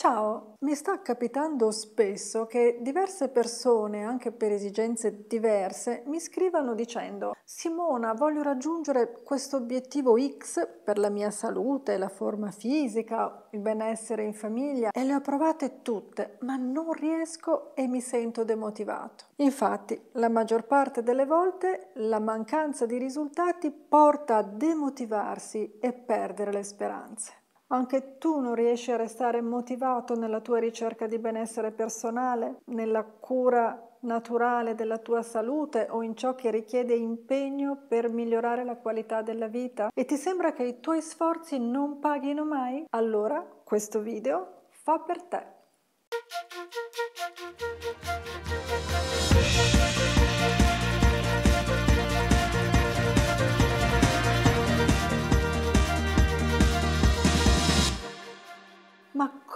Ciao, mi sta capitando spesso che diverse persone, anche per esigenze diverse, mi scrivano dicendo Simona, voglio raggiungere questo obiettivo X per la mia salute, la forma fisica, il benessere in famiglia e le ho provate tutte, ma non riesco e mi sento demotivato. Infatti, la maggior parte delle volte la mancanza di risultati porta a demotivarsi e perdere le speranze. Anche tu non riesci a restare motivato nella tua ricerca di benessere personale, nella cura naturale della tua salute o in ciò che richiede impegno per migliorare la qualità della vita e ti sembra che i tuoi sforzi non paghino mai? Allora questo video fa per te.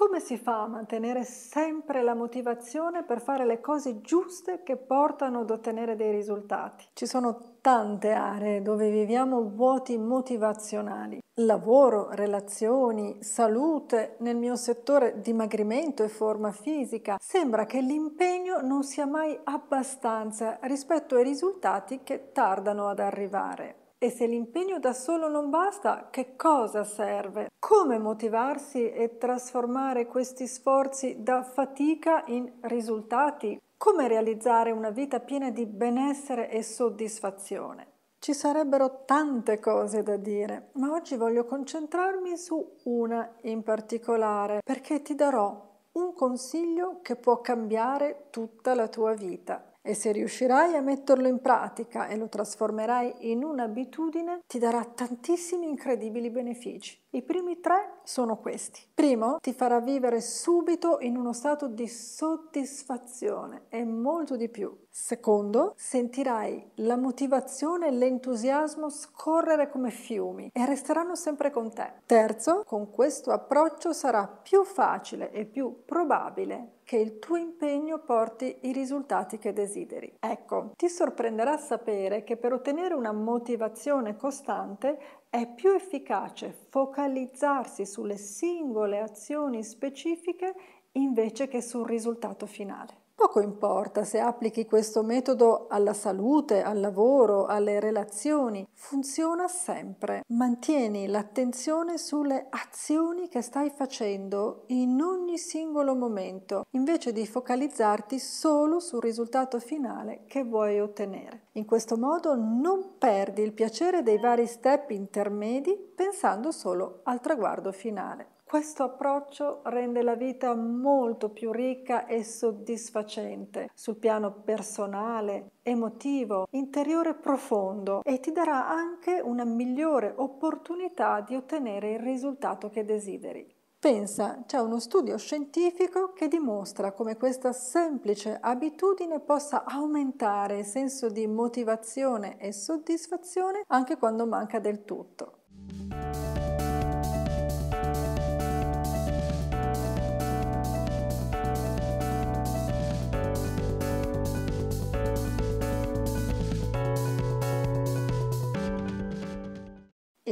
Come si fa a mantenere sempre la motivazione per fare le cose giuste che portano ad ottenere dei risultati? Ci sono tante aree dove viviamo vuoti motivazionali. Lavoro, relazioni, salute, nel mio settore dimagrimento e forma fisica. Sembra che l'impegno non sia mai abbastanza rispetto ai risultati che tardano ad arrivare. E se l'impegno da solo non basta, che cosa serve? Come motivarsi e trasformare questi sforzi da fatica in risultati? Come realizzare una vita piena di benessere e soddisfazione? Ci sarebbero tante cose da dire, ma oggi voglio concentrarmi su una in particolare, perché ti darò un consiglio che può cambiare tutta la tua vita e se riuscirai a metterlo in pratica e lo trasformerai in un'abitudine, ti darà tantissimi incredibili benefici. I primi tre sono questi. Primo, ti farà vivere subito in uno stato di soddisfazione e molto di più. Secondo, sentirai la motivazione e l'entusiasmo scorrere come fiumi e resteranno sempre con te. Terzo, con questo approccio sarà più facile e più probabile che il tuo impegno porti i risultati che desideri. Ecco, ti sorprenderà sapere che per ottenere una motivazione costante è più efficace focalizzarsi sulle singole azioni specifiche invece che sul risultato finale. Poco importa se applichi questo metodo alla salute, al lavoro, alle relazioni, funziona sempre. Mantieni l'attenzione sulle azioni che stai facendo in ogni singolo momento, invece di focalizzarti solo sul risultato finale che vuoi ottenere. In questo modo non perdi il piacere dei vari step intermedi pensando solo al traguardo finale. Questo approccio rende la vita molto più ricca e soddisfacente sul piano personale, emotivo, interiore e profondo e ti darà anche una migliore opportunità di ottenere il risultato che desideri. Pensa, c'è uno studio scientifico che dimostra come questa semplice abitudine possa aumentare il senso di motivazione e soddisfazione anche quando manca del tutto.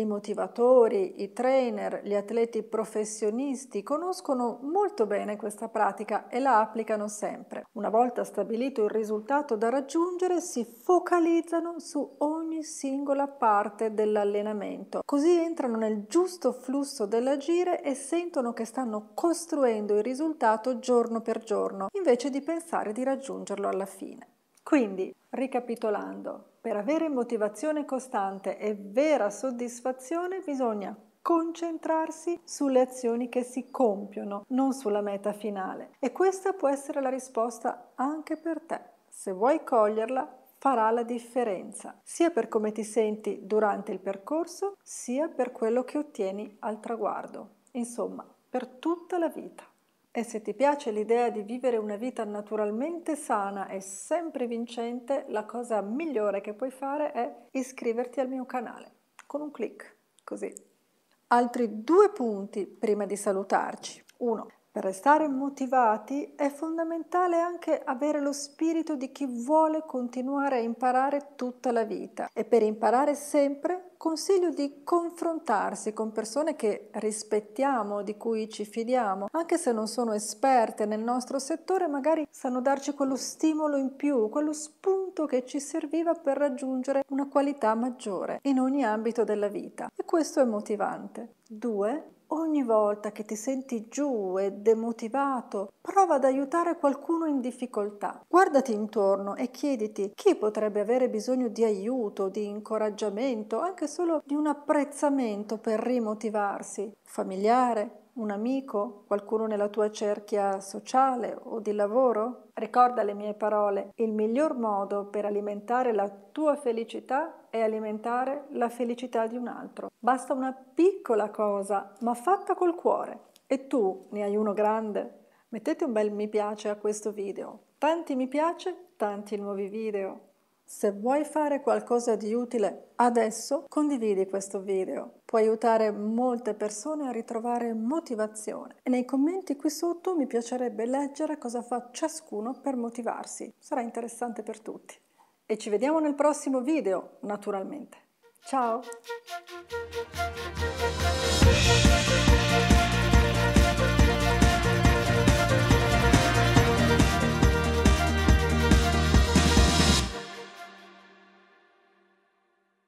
i motivatori, i trainer, gli atleti professionisti conoscono molto bene questa pratica e la applicano sempre. Una volta stabilito il risultato da raggiungere, si focalizzano su ogni singola parte dell'allenamento. Così entrano nel giusto flusso dell'agire e sentono che stanno costruendo il risultato giorno per giorno, invece di pensare di raggiungerlo alla fine. Quindi, ricapitolando, per avere motivazione costante e vera soddisfazione bisogna concentrarsi sulle azioni che si compiono, non sulla meta finale. E questa può essere la risposta anche per te. Se vuoi coglierla, farà la differenza, sia per come ti senti durante il percorso, sia per quello che ottieni al traguardo, insomma, per tutta la vita. E se ti piace l'idea di vivere una vita naturalmente sana e sempre vincente, la cosa migliore che puoi fare è iscriverti al mio canale con un clic, così. Altri due punti prima di salutarci. 1. Per restare motivati è fondamentale anche avere lo spirito di chi vuole continuare a imparare tutta la vita e per imparare sempre consiglio di confrontarsi con persone che rispettiamo, di cui ci fidiamo, anche se non sono esperte nel nostro settore, magari sanno darci quello stimolo in più, quello spunto che ci serviva per raggiungere una qualità maggiore in ogni ambito della vita e questo è motivante. 2. Ogni volta che ti senti giù e demotivato, prova ad aiutare qualcuno in difficoltà. Guardati intorno e chiediti chi potrebbe avere bisogno di aiuto, di incoraggiamento, anche solo di un apprezzamento per rimotivarsi. Familiare, un amico, qualcuno nella tua cerchia sociale o di lavoro? Ricorda le mie parole, il miglior modo per alimentare la tua felicità è alimentare la felicità di un altro. Basta una piccola cosa, ma fatta col cuore. E tu ne hai uno grande? Mettete un bel mi piace a questo video. Tanti mi piace, tanti nuovi video. Se vuoi fare qualcosa di utile adesso, condividi questo video può aiutare molte persone a ritrovare motivazione. E nei commenti qui sotto mi piacerebbe leggere cosa fa ciascuno per motivarsi, sarà interessante per tutti. E ci vediamo nel prossimo video, naturalmente. Ciao!